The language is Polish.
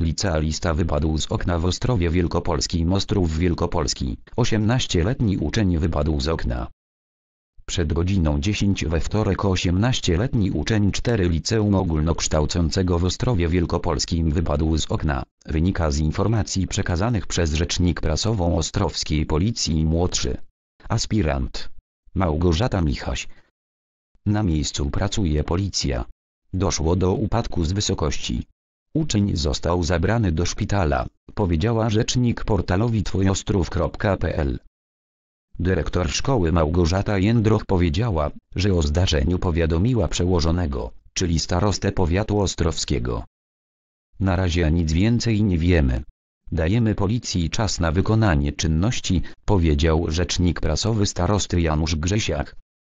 Licealista wypadł z okna w Ostrowie Wielkopolskim Ostrów Wielkopolski. 18-letni uczeń wypadł z okna. Przed godziną 10 we wtorek 18-letni uczeń 4 Liceum Ogólnokształcącego w Ostrowie Wielkopolskim wypadł z okna. Wynika z informacji przekazanych przez rzecznik prasową Ostrowskiej Policji Młodszy. Aspirant. Małgorzata Michaś. Na miejscu pracuje policja. Doszło do upadku z wysokości Uczeń został zabrany do szpitala, powiedziała rzecznik portalowi twojostrów.pl. Dyrektor szkoły Małgorzata Jędroch powiedziała, że o zdarzeniu powiadomiła przełożonego, czyli starostę powiatu ostrowskiego. Na razie nic więcej nie wiemy. Dajemy policji czas na wykonanie czynności, powiedział rzecznik prasowy starosty Janusz Grzesiak.